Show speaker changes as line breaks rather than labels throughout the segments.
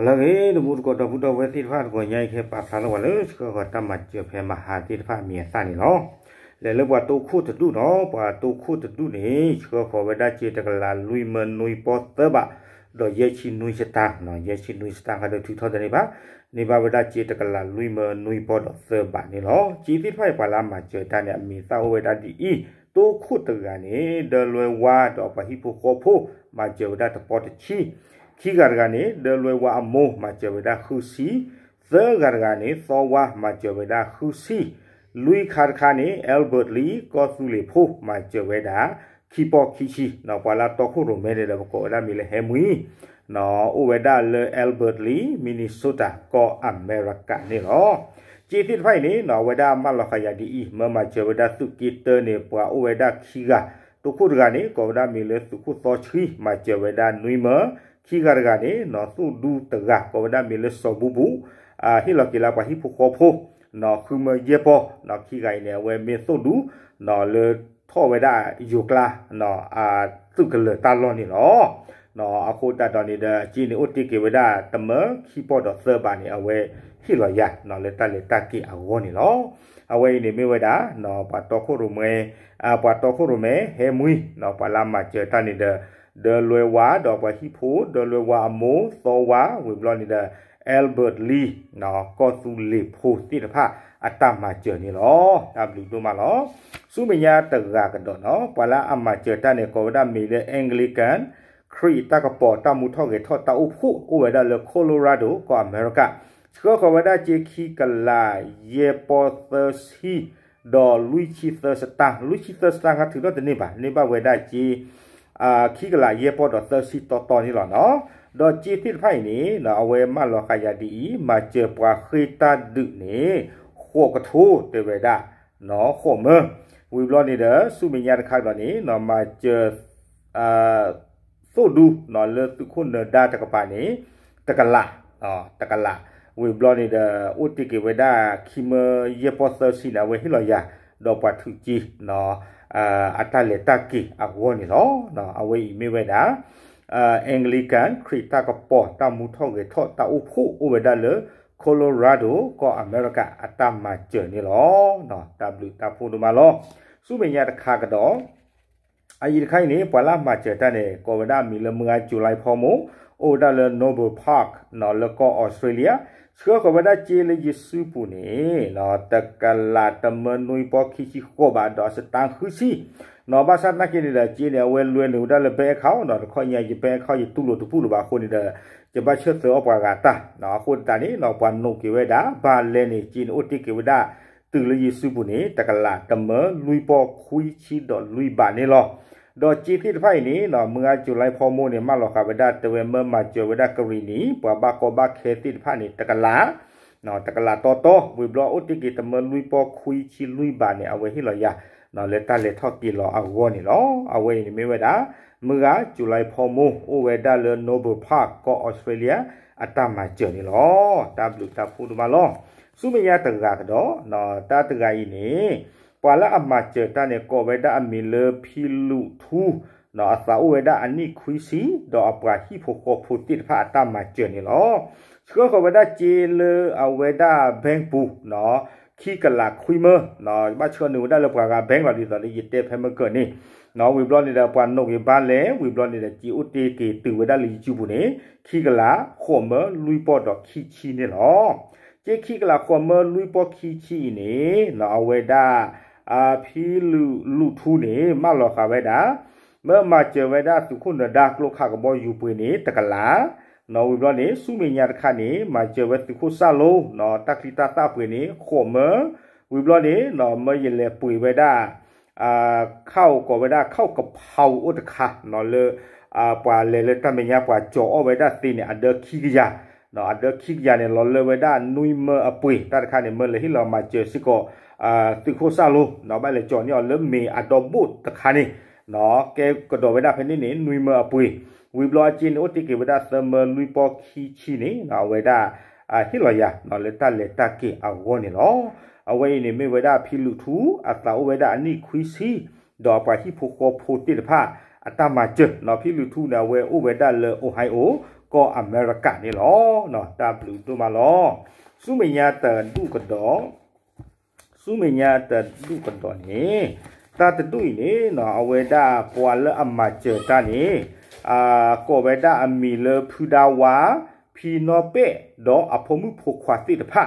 అలాగే మూడు కొట్ట పుట్ట వేసి ఫాట్ గొయ్యాయికే పాసాల వాళ్ళు కొట్ట మధ్య ఫేమ హాతి ఫా మీ సానిలో lele wa to khu te du no wa to khu te du ni chho kho wa da che te la lui men nui po te ba do ye chi nui se ta no ye chi nui se ta ka de thu tho de ni ba ni ba wa da che te la lui men nui po do se ba ni lo chi ti phai pa la ma che ta ne mi sa wa da di i ตัวคู่ตัวนี้เดินลวยว่าดอกไปฮิปโคโพมาเจอได้แต่ปอดชี้ခိဂရကနေဒလွေဝါအမိုးမချေဝဒခုစီသဂရကနေသောဝါမချေဝဒခုစီလူခါခါနေအယ်ဘတ်လီကောဆူလီဖိုမချေဝဒခီပေါခီချီနော်ပလာတော့ခုရမဲတယ်ကောဒါမီလေဟဲမွီနော်ဥဝဒလေအယ်ဘတ်လီမင်နီဆိုတာကောအမေရိကနေနော်จีติดไฟนี้นอเวดามาลขยาดีเมื่อมาเจอเวดาสุกิเตอร์เนี่ยปัวเวดาคีกาตุคุรกานี้ก็เวดามีเลสุคุโตชีมาเจอเวดานุยเมื่อ kigargane no su du taga ko da mele so bubu a hilo kila pa hipu khopo no khuma yepo no kigai ne we me so du no le tho we da yukla no a tu kle ta lo ni no no a ko da da ni da chi ni oti ke we da tama khi po do se ba ni a we hilo ya no le ta le ta ki a wo ni lo a we ni me we da no pa to khu ru me a pa to khu ru me he mui no pa la ma che ta ni da de loewa do kwa hipo de loewa mo so wa we blo ni da Albert Lee နော်ကောသူလေဖို့တိတဖအတမကျနေလောဝတို့မလောစုမညာတကကတော့နော်ပလာအမကျတဲ့နဲ့ကောဒါမီလေအင်္ဂလိကန်ခရီတကပေါ်တမှုထောက်ကေထောက်တအုပ်ခုအိုဝဒါလေကိုလိုရာဒိုကောအမေရိကစကောကဝဒါချေခီကလာယေပေါ်သစီဒေါ်လူချီသစတာလူချီသစတာကသူတော့တနေပါနေပါဝဒါချီအာခိကလာရေပေါ်တော့သစီတော်တော်နေလောနော်တော့ကြည်တိဖိုင်နေတော့အဝဲမလောခရတီမကျေပွားခိတာဒုနေခောကထိုးတေဝဒနော်ခောမဝီဘလောနေတယ်စုမညာတခါတော့နေနော်မကျေအာသို့ဒူနော်လတုခုနဒါတကပါနေတကလာအော်တကလာဝီဘလောနေတယ်ဥတိကေဝဒခိမရေပေါ်သစီနာဝဲဟီလောယာတော့ပတ်ထူကြီးနော်အာအတလက်တကိအဝေါနီလောနော်အဝေးမိဝဲတာအာအင်္ဂလိကန်ခရစ်တကပေါ်တမူထောက်ကေထော့တအုပ်ဖို့ဥဝဒလေကိုလိုရာဒိုကအမေရိကအတမကျနေလောနော် W တဖို့ဒမလောစုမညာတခါကတော့အယိခိုင်နေပလာမချေတနဲ့ကောဗဒမီလမငါဇူလိုင်ဖော်မူအိုဒါလနိုဘယ်ပါကနော်လကောဩစတြေးလျစကောကောဗဒချေလေဂျီဆူပူနေနော်တကလာတမနွိပေါခိခိခောဘာဒစတန်ခုစီနော်ဘာသတ်နကိနေတာချေနေဝဲလွဲလို့ဒါလဘဲခေါနော်ခွန်ညာဂျပန်ခေါယတူလို့တူပူလို့ပါခုနေတာဂျပန်ချက်သောပွာကတာနော်ခုတန်နေနော်ပန်နုကေဝဲဒါဘာလဲနေချေနေအိုတိကေဝဲဒါ từ lấy gì sư bùn ấy ta cả là tầm mơ lui bò khui chi đỏ lui bà này lo đó chi phí phải ní nó mưa chủ lại phô mô này mà lo cả với đa từ về mơ mà chủ với đa cái gì ní bà ba có ba khế phí phải ní ta cả là nó ta cả là to to vì lo út cái tầm mơ lui bò khui chi lui bà này ở với hi lo ya nó lấy ta lấy thọ kỳ lo ở vô này lo ở với này mới vậy đó mưa chủ lại phô mô ở với đa lên Nobel Park có Australia အတ္တမှာကျော်နေလောတဘလူတဖူဒမလောสุเมียตกากดอนอตาตกาอีนี่ปวาละอมาเจตาเนี่ยกอเวดาอมิเลพิลุทูนอสาอุเวดาอันนี้คุยซีดออปราฮิโพโคพูติดพระตามมาเจอนี่ลอสก็ขอเวดาเจเลอเวดาแบงปูนอขี้กะลักคุยเมอเนาะบ้าเชื่อหนูได้เลยปากกาแบงค์เราดีตอนนี้ยิเต้แพมเกิดนี่เนาะวิบลอนนี่เดปานนกยบ้านแล้ววิบลอนนี่เดจีอุตีเกตือไว้ได้เลยจูบุเน่ขี้กะลักโคเมอลุยปอดดอกขี้ชีเนี่ยเนาะเจคิกลาความเมลุยปอคีชีเนลาเวดาอาพีลูลูทูเนมาลอคาเวดาเมื่อมาเจอเวดาสุขุนดากลคากบอยู่ปืนเนตะกะลาနော်ဝီဘလနေစုမေညာတခနေမာကျဝတ်တခုဆလုံးနော်တက္ကိတာတပွေနေခိုမဝီဘလနေနော်မရလေပွေဝဒါအာခောက်ကောဝဒါခောက်ကဖောက်ဥတခနော်လေအာပွာလေလေတမညာပွာကြောဝဒါသိနေအဒခီကရနော်အဒခိကရနေလော်လဝဒါနွိမအပွေတတခါနေမလဟီလော်မချေစကောအာတိခိုဆာလိုနော်ဘာလေကြော်ညော်လမေအဒေါ်ဘုတ်တခါနေနော်ကဲကဒေါ်ဝဒါဖနေနေနွိမအပွေဝီဘလော့ချင်းအိုတိကေဝဒါသမလွိပေါခီချီနေနော်ဝဒါအာဟီလော်ယာနော်လေတလေတကေအဝေါနေလောအဝေးနေမေဝဒါဖီလူထူအတာဝဒါအနိခွီစီဒေါ်ပါဟီဖိုကိုဖိုတိတဖာအတမချေနော်ဖီလူထူနာဝဲအိုဝဒါလေအိုဟိုင်အိုก็อเมริกานี่หรอเนาะตาปลูตัวมาหรอสุเมียเตินดูกระดองสุเมียเตินดูกระดองนี่ตาตะดุยนี่เนาะเอาไว้ดาปัวเลออมาเจอตานี่อ่าก็ไว้ดาอมีเลพูดาวาพีนอเป้ดออภมุโพควาติตะพะ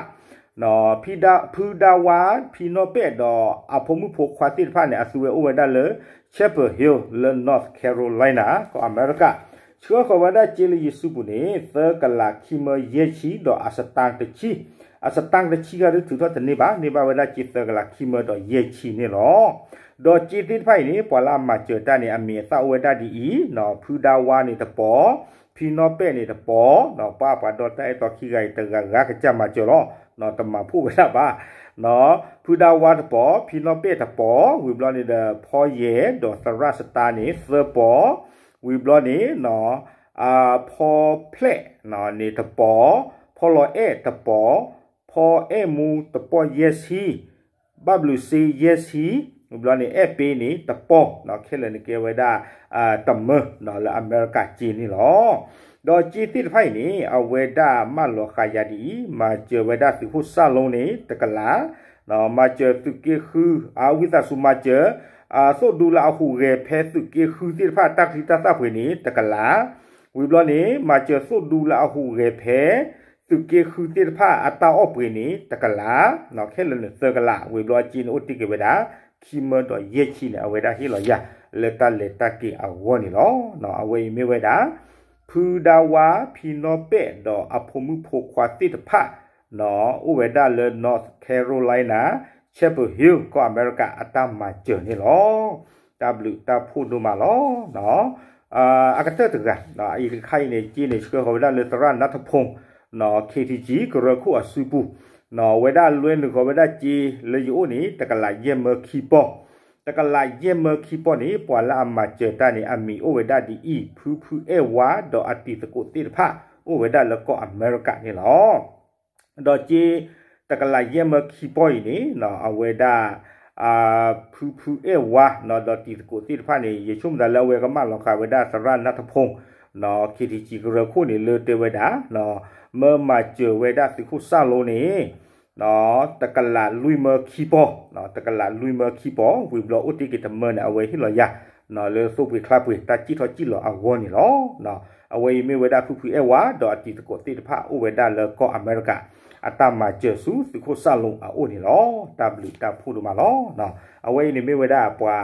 နော်ဖီဒါဖူဒါဝါဖီနိုပက်တော့အဖမှုဖို့ခွာတိဖာနဲ့အဆူဝဲအိုဝဲဒါလေချက်ပဟီလ်လော့နော့သ်ကယ်ရိုလိုင်းနာကိုအမေရိကန်ชัวขวัดาเจลยิสุบุเนเตกลาคิมเยชีดออาสตังตะชีอาสตังตะชีก็รู้ถือว่าตนิบาเนบาวดาจิตเตกลาคิมดอเยชีเนี่ยหรอดอจิตติไฟนี่ปอลามาเจอตาเนี่ยอเมตะเวดาดีอีเนาะพูดาวานี่ตะปอพี่น้องเป็ดนี่ตะปอเนาะป้าปาดอตะไอตอขี้ไก่ตะกะกะกะจะมาเจอหรอเนาะตะมาพูดไปละบ้าနော်ဖူဒါဝတ်ပေါ်ဖီနိုပေတပေါ်ဝီဘလနီဒပေါ်ယေဒေါ်သရစတာနီသပေါ် we blood ni no a pho phle no ni ta po pho lo e ta po pho e mu ta po yes he w c yes he we blood ni e pe ni ta po no khe le ni ke wa da a ta m no la america chi ni lo တော့ជីတိဖိုင်နေအဝေဒမလောခယတိမာကျဝေဒသူခုစလုံးနေတကလာတော့မာကျသူကိခုအဝိသစုမာကျအာဆိုဒူလာဟူရေဖဲစုကေခူစီဖာတက်စီတသဖွေနေတကလာဝီဘလနေမာချေဆိုဒူလာဟူရေဖဲစုကေခူစီဖာအတာအပွေနေတကလာနော်ခဲလလစကလာဝီဘလချီနိုတိကေဝဒါခီမတော့ယေချီနေအဝေဒါဟီလောယာလက်တလက်တကေအဝေါနေလောနော်အဝေမေဝေဒါဖူဒဝါဖီနောပဲ့တော့အဖိုမှုဖိုခွာတိတဖနော်ဥဝေဒါလေနော့သ်ကယ်ရိုလိုင်းနာ Chapel Hill ကိုအမေရိကအတမကျနေလော W တဖို့တို့မှာလောနော်အာအကတတကနော်အိခိုင်နေကြီးနေစကဟောလာလေတရနတ်ဖုံနော် KTG ကရခုအစူပူနော်ဝေဒလွင်းကိုဝေဒကြီးလေယိုနီတကလာယေမခီပေါ်တကလာယေမခီပေါ်နေပွာလာအမကျတနေအမီအိုဝေဒဒီအီဖူဖူအေဝါဒေါ်အတီတကိုတိတဖာအိုဝေဒလကောအမေရိကနေလောဒေါ်ကြီးတကလာယမခီပွိုင်နေနော်အဝေဒာအာဖူဖူเอวะนอดติโกติฟานี่เยชุมดาละเวกมาลอคาเวดาสระนัทพงนอคิติจิกระคุนี่เลเตเวดานอเมมาเจเวดาสิคุซาโลนี่นอตะกะละลุยเมคีปอนอตะกะละลุยเมคีปอวิบลออุติกิตเมนะอเวฮิลอยานอเลสุปิคลับปิตาจิทอจิลออวอนี่ลอนออเวเมเวดาฟูฟูเอวะดอติโกติฟาโอเวดาเลกออเมริกาအတမကျဆူသခုဆလုံအိုနီလောတဘလူတဖူဒမလောနော်အဝဲနေမေဝဒအပွာ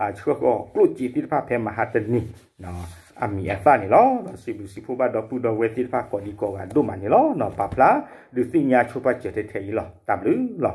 အချကောကလုတီတိဖဖဲမဟာတနီနော်အမီအသနီလောစီဘူစီဖူဘဒပူဒဝဲတိဖကောဒီကောကဒုမနီလောနော်ပပလာဒုသိညာချူပချက်တဲ့ထဲလောတဘလူလော